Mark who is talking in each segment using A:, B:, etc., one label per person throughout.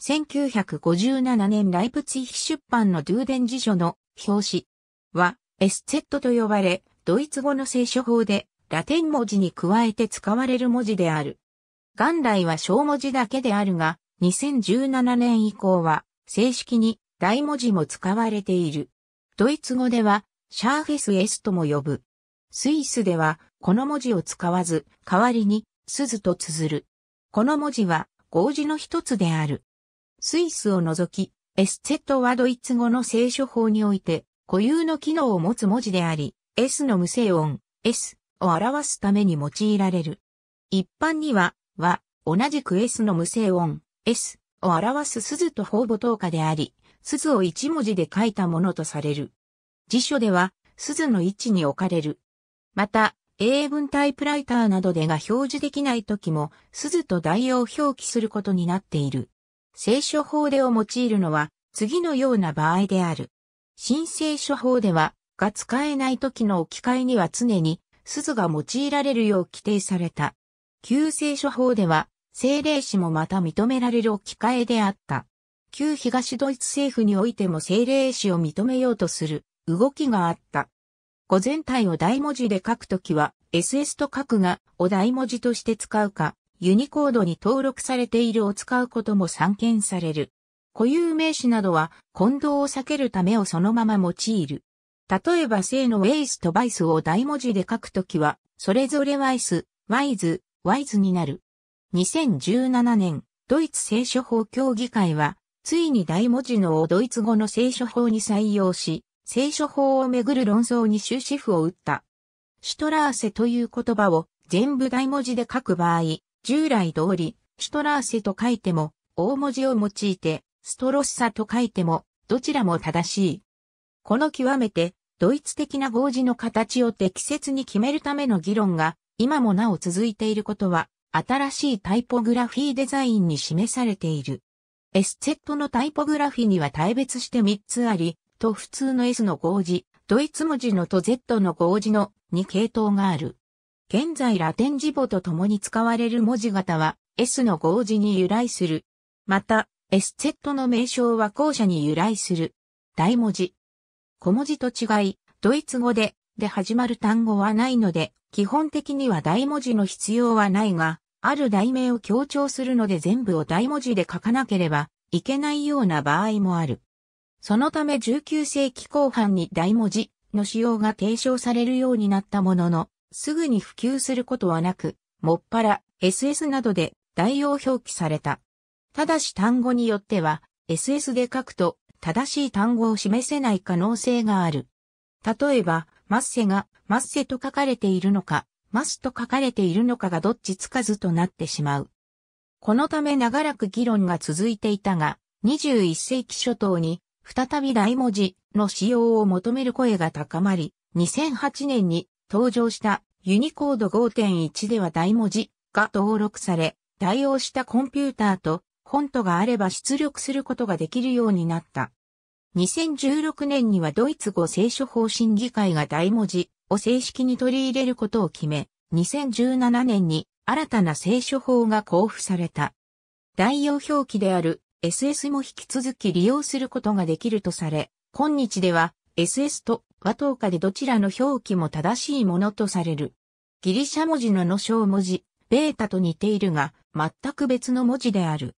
A: 1957年ライプツィヒ出版のドゥーデン辞書の表紙はエスゼットと呼ばれ、ドイツ語の聖書法でラテン文字に加えて使われる文字である。元来は小文字だけであるが、2017年以降は正式に大文字も使われている。ドイツ語ではシャーフェスエスとも呼ぶ。スイスではこの文字を使わず、代わりに鈴と綴る。この文字は合字の一つである。スイスを除き、エスチェットはドイツ語の聖書法において、固有の機能を持つ文字であり、S の無声音、S を表すために用いられる。一般には、は、同じく S の無声音、S を表す鈴と方母等価であり、鈴を一文字で書いたものとされる。辞書では、鈴の位置に置かれる。また、英文タイプライターなどでが表示できない時も、鈴と代用表記することになっている。聖書法でを用いるのは次のような場合である。新聖書法では、が使えない時の置き換えには常に、鈴が用いられるよう規定された。旧聖書法では、聖霊詩もまた認められる置き換えであった。旧東ドイツ政府においても聖霊詩を認めようとする動きがあった。語全体を大文字で書くときは、SS と書くが、を大文字として使うか、ユニコードに登録されているを使うことも散見される。固有名詞などは混同を避けるためをそのまま用いる。例えば正のウェイスとバイスを大文字で書くときは、それぞれワイス、ワイズ、ワイズになる。2017年、ドイツ聖書法協議会は、ついに大文字のをドイツ語の聖書法に採用し、聖書法をめぐる論争に終止符を打った。シュトラーセという言葉を全部大文字で書く場合、従来通り、シュトラーセと書いても、大文字を用いて、ストロッサと書いても、どちらも正しい。この極めて、ドイツ的な合字の形を適切に決めるための議論が、今もなお続いていることは、新しいタイポグラフィーデザインに示されている。SZ のタイポグラフィーには大別して3つあり、と普通の S の合字、ドイツ文字のと Z の合字の2系統がある。現在ラテン字母と共に使われる文字型は S の合字に由来する。また、SZ の名称は後者に由来する。大文字。小文字と違い、ドイツ語で、で始まる単語はないので、基本的には大文字の必要はないが、ある題名を強調するので全部を大文字で書かなければいけないような場合もある。そのため19世紀後半に大文字の使用が提唱されるようになったものの、すぐに普及することはなく、もっぱら SS などで代用表記された。ただし単語によっては SS で書くと正しい単語を示せない可能性がある。例えば、マッセがマッセと書かれているのか、マスと書かれているのかがどっちつかずとなってしまう。このため長らく議論が続いていたが、21世紀初頭に再び大文字の使用を求める声が高まり、2008年に登場したユニコード5.1では大文字が登録され、対応したコンピューターとフォントがあれば出力することができるようになった。2016年にはドイツ語聖書法審議会が大文字を正式に取り入れることを決め、2017年に新たな聖書法が交付された。代用表記である SS も引き続き利用することができるとされ、今日では SS と和等価でどちらの表記も正しいものとされる。ギリシャ文字のの小文字、ベータと似ているが、全く別の文字である。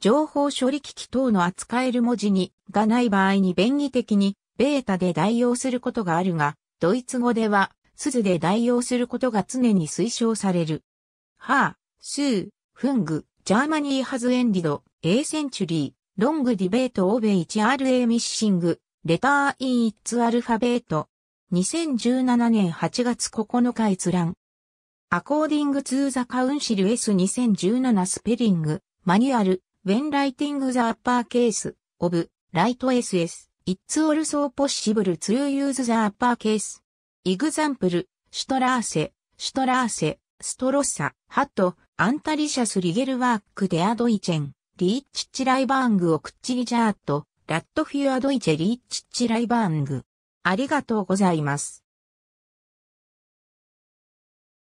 A: 情報処理機器等の扱える文字に、がない場合に便宜的に、ベータで代用することがあるが、ドイツ語では、スズで代用することが常に推奨される。ハー、スー、フング、ジャーマニーハズエンディド、エーセンチュリー、ロングディベートオーベアールエーミッシング、レター・イー・ツ・アルファベート。2017年8月9日閲覧。アコーディング・ツー・ザ・カウンシル S2017 スペリング、マニュアル、When イティ t i n g the Upper Case of Light SS, It's also possible to use the Upper Case. Example, シュトラーセ、シュトラーセ、ストロッサ、ハット、アンタリシャス・リゲルワーク・デアドイチェン、リーッチ・チライバーング・オクチリジャート、ラットフィア・ドイチェ・リーチッチ・ライバーング。ありがとうございます。